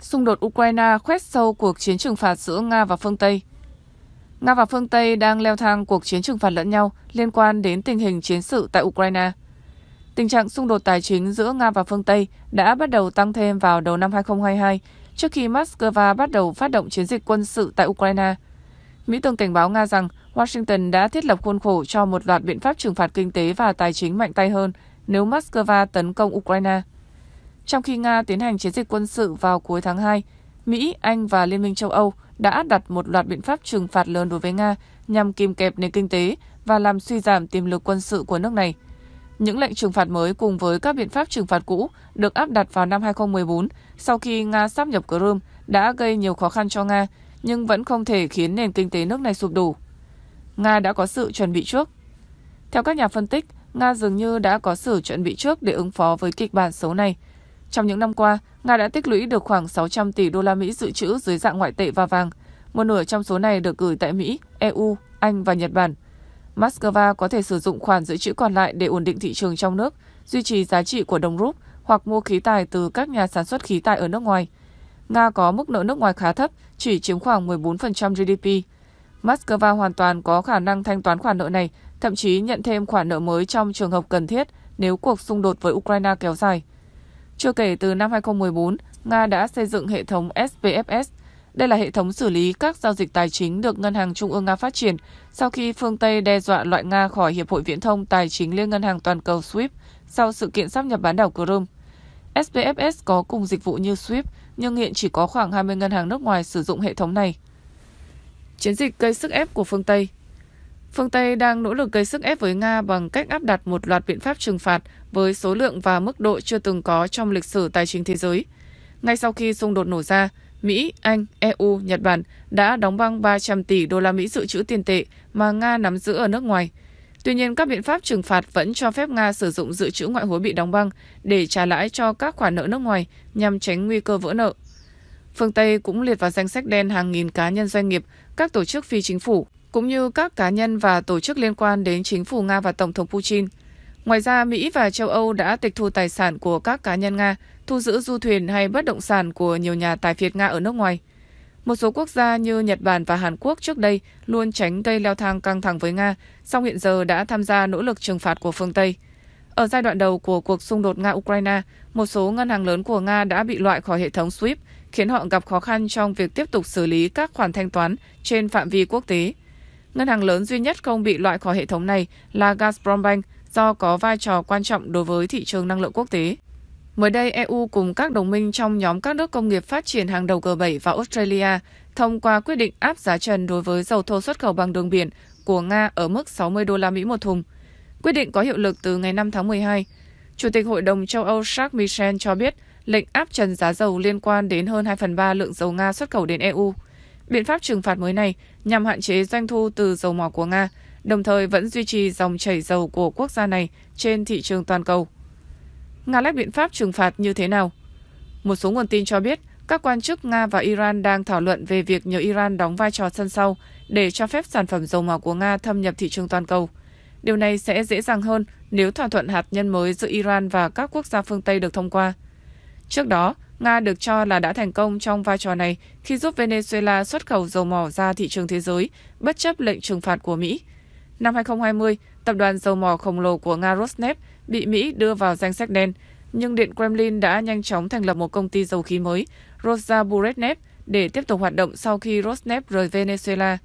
xung đột Ukraine khoét sâu cuộc chiến trừng phạt giữa Nga và phương Tây. Nga và phương Tây đang leo thang cuộc chiến trừng phạt lẫn nhau liên quan đến tình hình chiến sự tại Ukraine. Tình trạng xung đột tài chính giữa Nga và phương Tây đã bắt đầu tăng thêm vào đầu năm 2022 trước khi Moscow bắt đầu phát động chiến dịch quân sự tại Ukraine. Mỹ từng cảnh báo Nga rằng Washington đã thiết lập khuôn khổ cho một loạt biện pháp trừng phạt kinh tế và tài chính mạnh tay hơn nếu Moscow tấn công Ukraine. Trong khi Nga tiến hành chiến dịch quân sự vào cuối tháng 2, Mỹ, Anh và Liên minh châu Âu đã đặt một loạt biện pháp trừng phạt lớn đối với Nga nhằm kìm kẹp nền kinh tế và làm suy giảm tiềm lực quân sự của nước này. Những lệnh trừng phạt mới cùng với các biện pháp trừng phạt cũ được áp đặt vào năm 2014 sau khi Nga sáp nhập Crimea đã gây nhiều khó khăn cho Nga, nhưng vẫn không thể khiến nền kinh tế nước này sụp đổ. Nga đã có sự chuẩn bị trước. Theo các nhà phân tích, Nga dường như đã có sự chuẩn bị trước để ứng phó với kịch bản xấu này – trong những năm qua, Nga đã tích lũy được khoảng 600 tỷ đô la Mỹ dự trữ dưới dạng ngoại tệ và vàng. Một nửa trong số này được gửi tại Mỹ, EU, Anh và Nhật Bản. Moscow có thể sử dụng khoản dự trữ còn lại để ổn định thị trường trong nước, duy trì giá trị của đồng rúp hoặc mua khí tài từ các nhà sản xuất khí tài ở nước ngoài. Nga có mức nợ nước ngoài khá thấp, chỉ chiếm khoảng 14% GDP. Moscow hoàn toàn có khả năng thanh toán khoản nợ này, thậm chí nhận thêm khoản nợ mới trong trường hợp cần thiết nếu cuộc xung đột với Ukraine kéo dài. Chưa kể từ năm 2014, Nga đã xây dựng hệ thống SPFS. Đây là hệ thống xử lý các giao dịch tài chính được Ngân hàng Trung ương Nga phát triển sau khi phương Tây đe dọa loại Nga khỏi Hiệp hội Viễn thông Tài chính Liên ngân hàng toàn cầu SWIFT sau sự kiện sắp nhập bán đảo Crimea. SPFS có cùng dịch vụ như SWIFT, nhưng hiện chỉ có khoảng 20 ngân hàng nước ngoài sử dụng hệ thống này. Chiến dịch gây sức ép của phương Tây Phương Tây đang nỗ lực gây sức ép với Nga bằng cách áp đặt một loạt biện pháp trừng phạt với số lượng và mức độ chưa từng có trong lịch sử tài chính thế giới. Ngay sau khi xung đột nổ ra, Mỹ, Anh, EU, Nhật Bản đã đóng băng 300 tỷ đô la Mỹ dự trữ tiền tệ mà Nga nắm giữ ở nước ngoài. Tuy nhiên, các biện pháp trừng phạt vẫn cho phép Nga sử dụng dự trữ ngoại hối bị đóng băng để trả lãi cho các khoản nợ nước ngoài nhằm tránh nguy cơ vỡ nợ. Phương Tây cũng liệt vào danh sách đen hàng nghìn cá nhân doanh nghiệp, các tổ chức phi chính phủ cũng như các cá nhân và tổ chức liên quan đến chính phủ Nga và Tổng thống Putin. Ngoài ra, Mỹ và châu Âu đã tịch thu tài sản của các cá nhân Nga, thu giữ du thuyền hay bất động sản của nhiều nhà tài phiệt Nga ở nước ngoài. Một số quốc gia như Nhật Bản và Hàn Quốc trước đây luôn tránh gây leo thang căng thẳng với Nga, song hiện giờ đã tham gia nỗ lực trừng phạt của phương Tây. Ở giai đoạn đầu của cuộc xung đột Nga-Ukraine, một số ngân hàng lớn của Nga đã bị loại khỏi hệ thống SWIFT, khiến họ gặp khó khăn trong việc tiếp tục xử lý các khoản thanh toán trên phạm vi quốc tế. Ngân hàng lớn duy nhất không bị loại khỏi hệ thống này là Gazprom Bank do có vai trò quan trọng đối với thị trường năng lượng quốc tế. Mới đây, EU cùng các đồng minh trong nhóm các nước công nghiệp phát triển hàng đầu G7 và Australia thông qua quyết định áp giá trần đối với dầu thô xuất khẩu bằng đường biển của Nga ở mức 60 đô la Mỹ một thùng. Quyết định có hiệu lực từ ngày 5 tháng 12. Chủ tịch Hội đồng châu Âu Jacques Michel cho biết lệnh áp trần giá dầu liên quan đến hơn 2 phần 3 lượng dầu Nga xuất khẩu đến EU – Biện pháp trừng phạt mới này nhằm hạn chế doanh thu từ dầu mỏ của Nga, đồng thời vẫn duy trì dòng chảy dầu của quốc gia này trên thị trường toàn cầu. Nga lách biện pháp trừng phạt như thế nào? Một số nguồn tin cho biết, các quan chức Nga và Iran đang thảo luận về việc nhờ Iran đóng vai trò sân sau để cho phép sản phẩm dầu mỏ của Nga thâm nhập thị trường toàn cầu. Điều này sẽ dễ dàng hơn nếu thỏa thuận hạt nhân mới giữa Iran và các quốc gia phương Tây được thông qua. Trước đó, Nga được cho là đã thành công trong vai trò này khi giúp Venezuela xuất khẩu dầu mỏ ra thị trường thế giới, bất chấp lệnh trừng phạt của Mỹ. Năm 2020, tập đoàn dầu mỏ khổng lồ của Nga Rosneft bị Mỹ đưa vào danh sách đen, nhưng Điện Kremlin đã nhanh chóng thành lập một công ty dầu khí mới, Rosaburetnev, để tiếp tục hoạt động sau khi Rosneft rời Venezuela.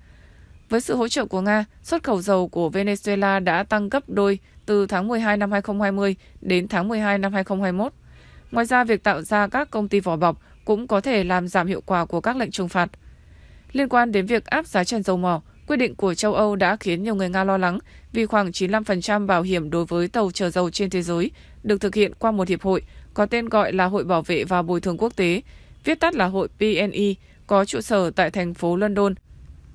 Với sự hỗ trợ của Nga, xuất khẩu dầu của Venezuela đã tăng gấp đôi từ tháng 12 năm 2020 đến tháng 12 năm 2021. Ngoài ra, việc tạo ra các công ty vỏ bọc cũng có thể làm giảm hiệu quả của các lệnh trừng phạt. Liên quan đến việc áp giá trần dầu mỏ, quyết định của châu Âu đã khiến nhiều người Nga lo lắng vì khoảng 95% bảo hiểm đối với tàu chở dầu trên thế giới được thực hiện qua một hiệp hội có tên gọi là Hội Bảo vệ và Bồi thường Quốc tế, viết tắt là Hội PNI, e, có trụ sở tại thành phố London.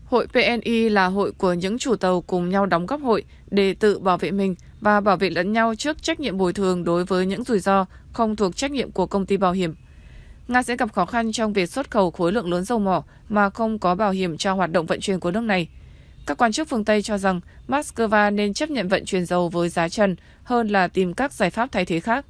Hội PNI e là hội của những chủ tàu cùng nhau đóng góp hội để tự bảo vệ mình – và bảo vệ lẫn nhau trước trách nhiệm bồi thường đối với những rủi ro không thuộc trách nhiệm của công ty bảo hiểm. Nga sẽ gặp khó khăn trong việc xuất khẩu khối lượng lớn dầu mỏ mà không có bảo hiểm cho hoạt động vận chuyển của nước này. Các quan chức phương Tây cho rằng Moscow nên chấp nhận vận chuyển dầu với giá trần hơn là tìm các giải pháp thay thế khác.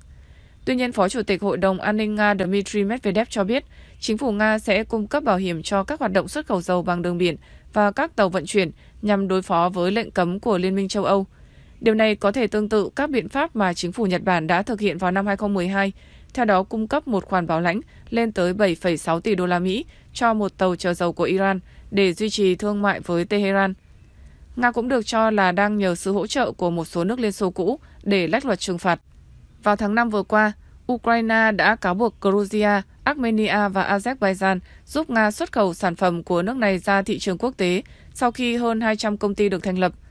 Tuy nhiên, Phó Chủ tịch Hội đồng An ninh Nga Dmitry Medvedev cho biết, chính phủ Nga sẽ cung cấp bảo hiểm cho các hoạt động xuất khẩu dầu bằng đường biển và các tàu vận chuyển nhằm đối phó với lệnh cấm của Liên minh châu Âu – Điều này có thể tương tự các biện pháp mà chính phủ Nhật Bản đã thực hiện vào năm 2012, theo đó cung cấp một khoản bảo lãnh lên tới 7,6 tỷ đô la Mỹ cho một tàu chở dầu của Iran để duy trì thương mại với Tehran. Nga cũng được cho là đang nhờ sự hỗ trợ của một số nước Liên Xô cũ để lách luật trừng phạt. Vào tháng 5 vừa qua, Ukraine đã cáo buộc Georgia, Armenia và Azerbaijan giúp Nga xuất khẩu sản phẩm của nước này ra thị trường quốc tế sau khi hơn 200 công ty được thành lập –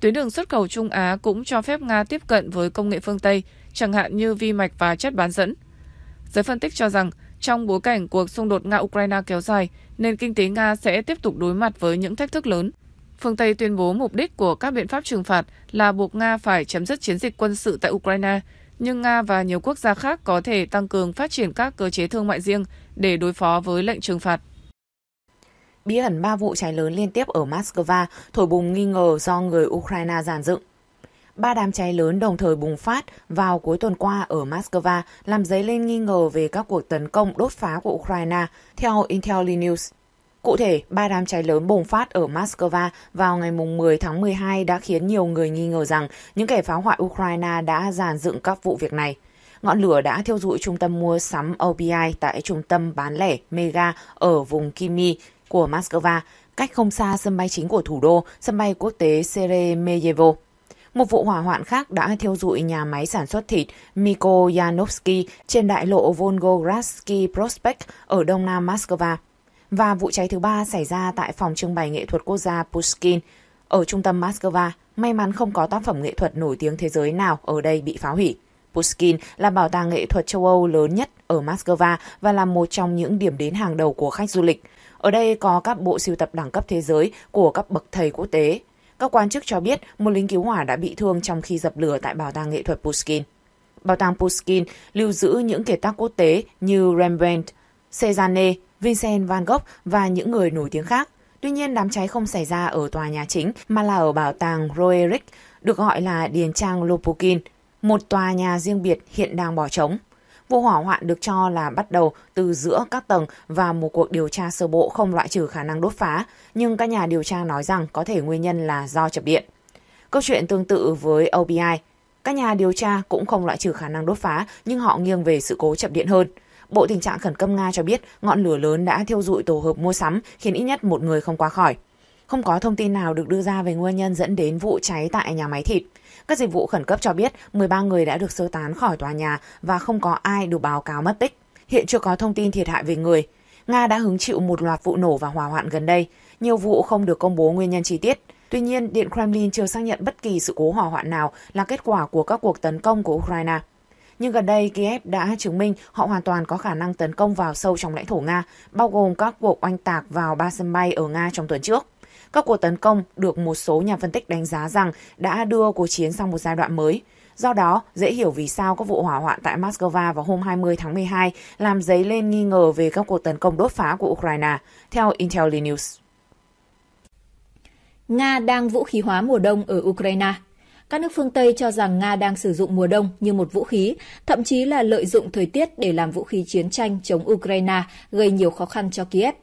Tuyến đường xuất khẩu Trung Á cũng cho phép Nga tiếp cận với công nghệ phương Tây, chẳng hạn như vi mạch và chất bán dẫn. Giới phân tích cho rằng, trong bối cảnh cuộc xung đột Nga-Ukraine kéo dài, nền kinh tế Nga sẽ tiếp tục đối mặt với những thách thức lớn. Phương Tây tuyên bố mục đích của các biện pháp trừng phạt là buộc Nga phải chấm dứt chiến dịch quân sự tại Ukraine, nhưng Nga và nhiều quốc gia khác có thể tăng cường phát triển các cơ chế thương mại riêng để đối phó với lệnh trừng phạt bí ẩn ba vụ cháy lớn liên tiếp ở Moscow thổi bùng nghi ngờ do người Ukraine giàn dựng. Ba đám cháy lớn đồng thời bùng phát vào cuối tuần qua ở Moscow làm dấy lên nghi ngờ về các cuộc tấn công đốt phá của Ukraine, theo Intel News. Cụ thể, ba đám cháy lớn bùng phát ở Moscow vào ngày 10 tháng 12 đã khiến nhiều người nghi ngờ rằng những kẻ phá hoại Ukraine đã giàn dựng các vụ việc này. Ngọn lửa đã thiêu dụi trung tâm mua sắm OBI tại trung tâm bán lẻ Mega ở vùng Kimi, của Moscow cách không xa sân bay chính của thủ đô, sân bay quốc tế Seremeyevo. Một vụ hỏa hoạn khác đã thiêu dụi nhà máy sản xuất thịt Mikoyanovsky trên đại lộ Volgogradsky Prospect ở đông nam Moscow. Và vụ cháy thứ ba xảy ra tại phòng trưng bày nghệ thuật quốc gia Pushkin ở trung tâm Moscow. May mắn không có tác phẩm nghệ thuật nổi tiếng thế giới nào ở đây bị phá hủy. Pushkin là bảo tàng nghệ thuật châu Âu lớn nhất ở Moscow và là một trong những điểm đến hàng đầu của khách du lịch – ở đây có các bộ sưu tập đẳng cấp thế giới của các bậc thầy quốc tế. Các quan chức cho biết một lính cứu hỏa đã bị thương trong khi dập lửa tại Bảo tàng nghệ thuật Pushkin. Bảo tàng Pushkin lưu giữ những kiệt tác quốc tế như Rembrandt, Cezanne, Vincent van Gogh và những người nổi tiếng khác. Tuy nhiên, đám cháy không xảy ra ở tòa nhà chính mà là ở bảo tàng Roerich, được gọi là Điền Trang Lopukin, một tòa nhà riêng biệt hiện đang bỏ trống. Vụ hỏa hoạn được cho là bắt đầu từ giữa các tầng và một cuộc điều tra sơ bộ không loại trừ khả năng đốt phá, nhưng các nhà điều tra nói rằng có thể nguyên nhân là do chập điện. Câu chuyện tương tự với OBI, các nhà điều tra cũng không loại trừ khả năng đốt phá, nhưng họ nghiêng về sự cố chập điện hơn. Bộ Tình trạng Khẩn cấp Nga cho biết ngọn lửa lớn đã thiêu dụi tổ hợp mua sắm, khiến ít nhất một người không qua khỏi. Không có thông tin nào được đưa ra về nguyên nhân dẫn đến vụ cháy tại nhà máy thịt. Các dịch vụ khẩn cấp cho biết 13 người đã được sơ tán khỏi tòa nhà và không có ai được báo cáo mất tích. Hiện chưa có thông tin thiệt hại về người. Nga đã hứng chịu một loạt vụ nổ và hỏa hoạn gần đây. Nhiều vụ không được công bố nguyên nhân chi tiết. Tuy nhiên, Điện Kremlin chưa xác nhận bất kỳ sự cố hỏa hoạn nào là kết quả của các cuộc tấn công của Ukraine. Nhưng gần đây, Kiev đã chứng minh họ hoàn toàn có khả năng tấn công vào sâu trong lãnh thổ Nga, bao gồm các cuộc oanh tạc vào ba sân bay ở Nga trong tuần trước. Các cuộc tấn công được một số nhà phân tích đánh giá rằng đã đưa cuộc chiến sang một giai đoạn mới. Do đó, dễ hiểu vì sao các vụ hỏa hoạn tại Moscow vào hôm 20 tháng 12 làm dấy lên nghi ngờ về các cuộc tấn công đốt phá của Ukraine, theo Intel News. Nga đang vũ khí hóa mùa đông ở Ukraine. Các nước phương Tây cho rằng Nga đang sử dụng mùa đông như một vũ khí, thậm chí là lợi dụng thời tiết để làm vũ khí chiến tranh chống Ukraine, gây nhiều khó khăn cho Kiev.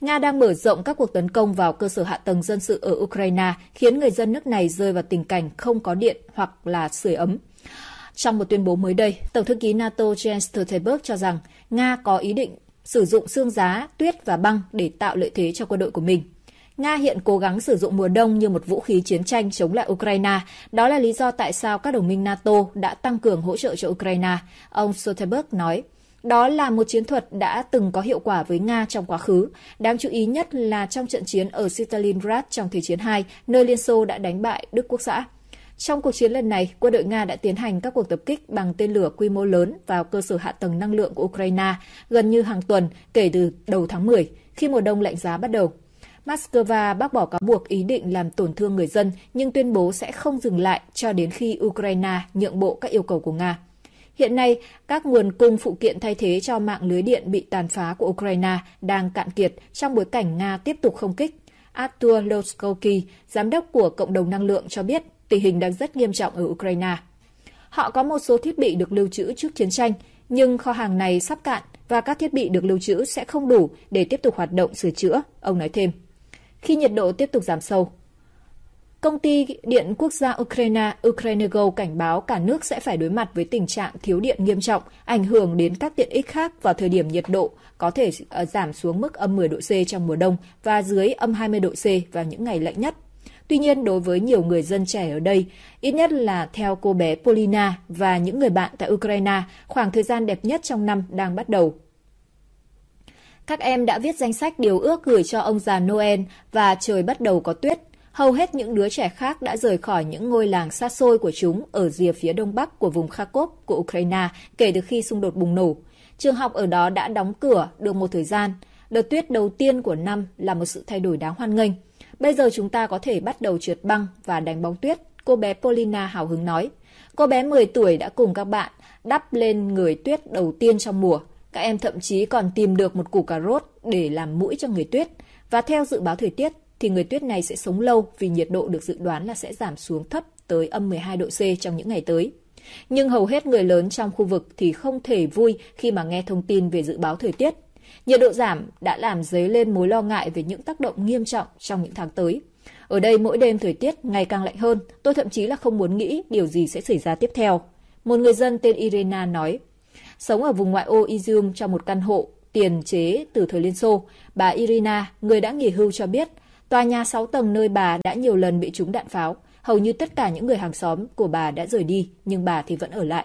Nga đang mở rộng các cuộc tấn công vào cơ sở hạ tầng dân sự ở Ukraine, khiến người dân nước này rơi vào tình cảnh không có điện hoặc là sưởi ấm. Trong một tuyên bố mới đây, Tổng thư ký NATO Jens Stoltenberg cho rằng Nga có ý định sử dụng xương giá, tuyết và băng để tạo lợi thế cho quân đội của mình. Nga hiện cố gắng sử dụng mùa đông như một vũ khí chiến tranh chống lại Ukraine. Đó là lý do tại sao các đồng minh NATO đã tăng cường hỗ trợ cho Ukraine, ông Stoltenberg nói. Đó là một chiến thuật đã từng có hiệu quả với Nga trong quá khứ, đáng chú ý nhất là trong trận chiến ở Stalingrad trong Thế chiến II, nơi Liên Xô đã đánh bại Đức Quốc xã. Trong cuộc chiến lần này, quân đội Nga đã tiến hành các cuộc tập kích bằng tên lửa quy mô lớn vào cơ sở hạ tầng năng lượng của Ukraine gần như hàng tuần kể từ đầu tháng 10, khi mùa đông lạnh giá bắt đầu. Moscow bác bỏ cáo buộc ý định làm tổn thương người dân, nhưng tuyên bố sẽ không dừng lại cho đến khi Ukraine nhượng bộ các yêu cầu của Nga. Hiện nay, các nguồn cung phụ kiện thay thế cho mạng lưới điện bị tàn phá của Ukraine đang cạn kiệt trong bối cảnh Nga tiếp tục không kích. Artur Loskowski, giám đốc của Cộng đồng Năng lượng cho biết tình hình đang rất nghiêm trọng ở Ukraine. Họ có một số thiết bị được lưu trữ trước chiến tranh, nhưng kho hàng này sắp cạn và các thiết bị được lưu trữ sẽ không đủ để tiếp tục hoạt động sửa chữa, ông nói thêm. Khi nhiệt độ tiếp tục giảm sâu, Công ty điện quốc gia Ukraine Ukrainego cảnh báo cả nước sẽ phải đối mặt với tình trạng thiếu điện nghiêm trọng, ảnh hưởng đến các tiện ích khác vào thời điểm nhiệt độ có thể ờ, giảm xuống mức âm 10 độ C trong mùa đông và dưới âm 20 độ C vào những ngày lạnh nhất. Tuy nhiên, đối với nhiều người dân trẻ ở đây, ít nhất là theo cô bé Polina và những người bạn tại Ukraine, khoảng thời gian đẹp nhất trong năm đang bắt đầu các em đã viết danh sách điều ước gửi cho ông già Noel và trời bắt đầu có tuyết hầu hết những đứa trẻ khác đã rời khỏi những ngôi làng xa xôi của chúng ở rìa phía đông bắc của vùng Kharkov của Ukraine kể từ khi xung đột bùng nổ. Trường học ở đó đã đóng cửa được một thời gian. Đợt tuyết đầu tiên của năm là một sự thay đổi đáng hoan nghênh. Bây giờ chúng ta có thể bắt đầu trượt băng và đánh bóng tuyết, cô bé Polina hào hứng nói. Cô bé 10 tuổi đã cùng các bạn đắp lên người tuyết đầu tiên trong mùa. Các em thậm chí còn tìm được một củ cà rốt để làm mũi cho người tuyết. Và theo dự báo thời tiết, thì người tuyết này sẽ sống lâu vì nhiệt độ được dự đoán là sẽ giảm xuống thấp tới âm 12 độ C trong những ngày tới. Nhưng hầu hết người lớn trong khu vực thì không thể vui khi mà nghe thông tin về dự báo thời tiết. Nhiệt độ giảm đã làm dấy lên mối lo ngại về những tác động nghiêm trọng trong những tháng tới. Ở đây mỗi đêm thời tiết ngày càng lạnh hơn, tôi thậm chí là không muốn nghĩ điều gì sẽ xảy ra tiếp theo. Một người dân tên Irena nói, sống ở vùng ngoại ô Izium trong một căn hộ tiền chế từ thời Liên Xô, bà Irina, người đã nghỉ hưu cho biết Tòa nhà 6 tầng nơi bà đã nhiều lần bị trúng đạn pháo, hầu như tất cả những người hàng xóm của bà đã rời đi, nhưng bà thì vẫn ở lại.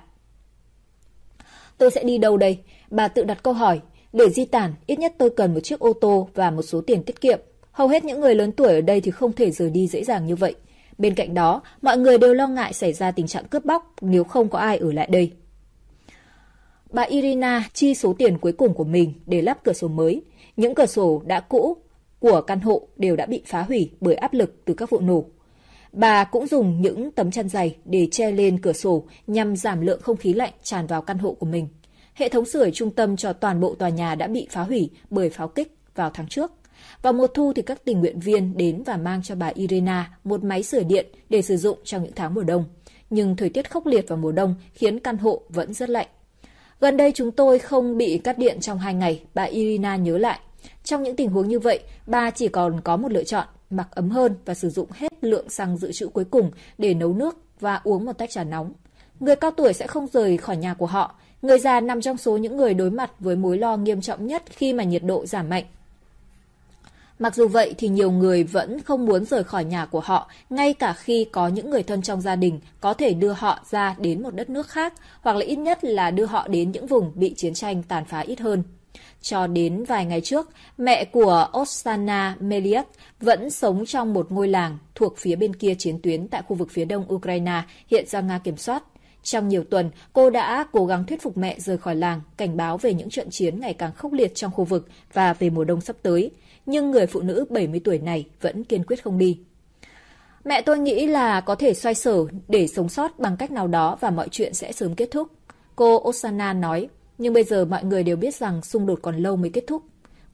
Tôi sẽ đi đâu đây? Bà tự đặt câu hỏi. Để di tản, ít nhất tôi cần một chiếc ô tô và một số tiền tiết kiệm. Hầu hết những người lớn tuổi ở đây thì không thể rời đi dễ dàng như vậy. Bên cạnh đó, mọi người đều lo ngại xảy ra tình trạng cướp bóc nếu không có ai ở lại đây. Bà Irina chi số tiền cuối cùng của mình để lắp cửa sổ mới. Những cửa sổ đã cũ của căn hộ đều đã bị phá hủy bởi áp lực từ các vụ nổ. Bà cũng dùng những tấm chăn dày để che lên cửa sổ nhằm giảm lượng không khí lạnh tràn vào căn hộ của mình. Hệ thống sưởi trung tâm cho toàn bộ tòa nhà đã bị phá hủy bởi pháo kích vào tháng trước. Vào mùa thu thì các tình nguyện viên đến và mang cho bà Irena một máy sửa điện để sử dụng trong những tháng mùa đông. Nhưng thời tiết khốc liệt vào mùa đông khiến căn hộ vẫn rất lạnh. Gần đây chúng tôi không bị cắt điện trong hai ngày, bà Irina nhớ lại. Trong những tình huống như vậy, bà chỉ còn có một lựa chọn, mặc ấm hơn và sử dụng hết lượng xăng dự trữ cuối cùng để nấu nước và uống một tách trà nóng. Người cao tuổi sẽ không rời khỏi nhà của họ, người già nằm trong số những người đối mặt với mối lo nghiêm trọng nhất khi mà nhiệt độ giảm mạnh. Mặc dù vậy thì nhiều người vẫn không muốn rời khỏi nhà của họ, ngay cả khi có những người thân trong gia đình có thể đưa họ ra đến một đất nước khác, hoặc là ít nhất là đưa họ đến những vùng bị chiến tranh tàn phá ít hơn. Cho đến vài ngày trước, mẹ của Oksana Meliak vẫn sống trong một ngôi làng thuộc phía bên kia chiến tuyến tại khu vực phía đông Ukraine hiện do Nga kiểm soát. Trong nhiều tuần, cô đã cố gắng thuyết phục mẹ rời khỏi làng, cảnh báo về những trận chiến ngày càng khốc liệt trong khu vực và về mùa đông sắp tới. Nhưng người phụ nữ 70 tuổi này vẫn kiên quyết không đi. Mẹ tôi nghĩ là có thể xoay sở để sống sót bằng cách nào đó và mọi chuyện sẽ sớm kết thúc. Cô Osana nói nhưng bây giờ mọi người đều biết rằng xung đột còn lâu mới kết thúc.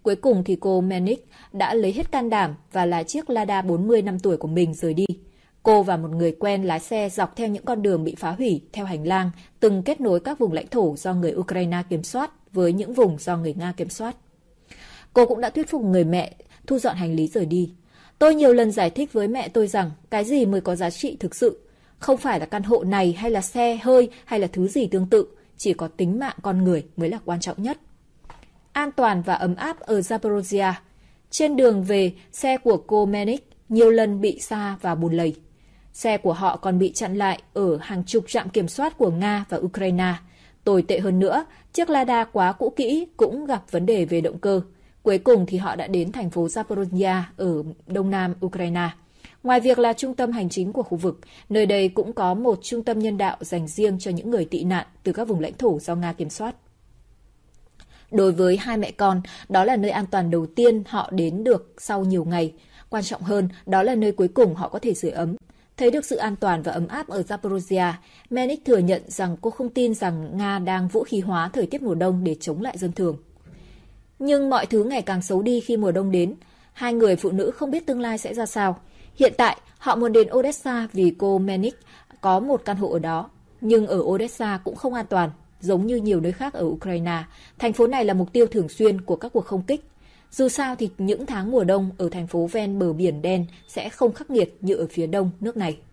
Cuối cùng thì cô Menik đã lấy hết can đảm và lái chiếc Lada 40 năm tuổi của mình rời đi. Cô và một người quen lái xe dọc theo những con đường bị phá hủy theo hành lang từng kết nối các vùng lãnh thổ do người Ukraine kiểm soát với những vùng do người Nga kiểm soát. Cô cũng đã thuyết phục người mẹ thu dọn hành lý rời đi. Tôi nhiều lần giải thích với mẹ tôi rằng cái gì mới có giá trị thực sự, không phải là căn hộ này hay là xe hơi hay là thứ gì tương tự, chỉ có tính mạng con người mới là quan trọng nhất. An toàn và ấm áp ở Zaporozhia. Trên đường về, xe của cô Menik nhiều lần bị xa và bùn lầy. Xe của họ còn bị chặn lại ở hàng chục trạm kiểm soát của Nga và Ukraine. Tồi tệ hơn nữa, chiếc Lada quá cũ kỹ cũng gặp vấn đề về động cơ. Cuối cùng thì họ đã đến thành phố Zaporozhia ở đông nam Ukraine. Ngoài việc là trung tâm hành chính của khu vực, nơi đây cũng có một trung tâm nhân đạo dành riêng cho những người tị nạn từ các vùng lãnh thổ do Nga kiểm soát. Đối với hai mẹ con, đó là nơi an toàn đầu tiên họ đến được sau nhiều ngày. Quan trọng hơn, đó là nơi cuối cùng họ có thể sửa ấm. Thấy được sự an toàn và ấm áp ở Zaporozhia, Menik thừa nhận rằng cô không tin rằng Nga đang vũ khí hóa thời tiết mùa đông để chống lại dân thường. Nhưng mọi thứ ngày càng xấu đi khi mùa đông đến. Hai người phụ nữ không biết tương lai sẽ ra sao. Hiện tại, họ muốn đến Odessa vì cô Menik có một căn hộ ở đó. Nhưng ở Odessa cũng không an toàn, giống như nhiều nơi khác ở Ukraine. Thành phố này là mục tiêu thường xuyên của các cuộc không kích. Dù sao thì những tháng mùa đông ở thành phố ven bờ biển đen sẽ không khắc nghiệt như ở phía đông nước này.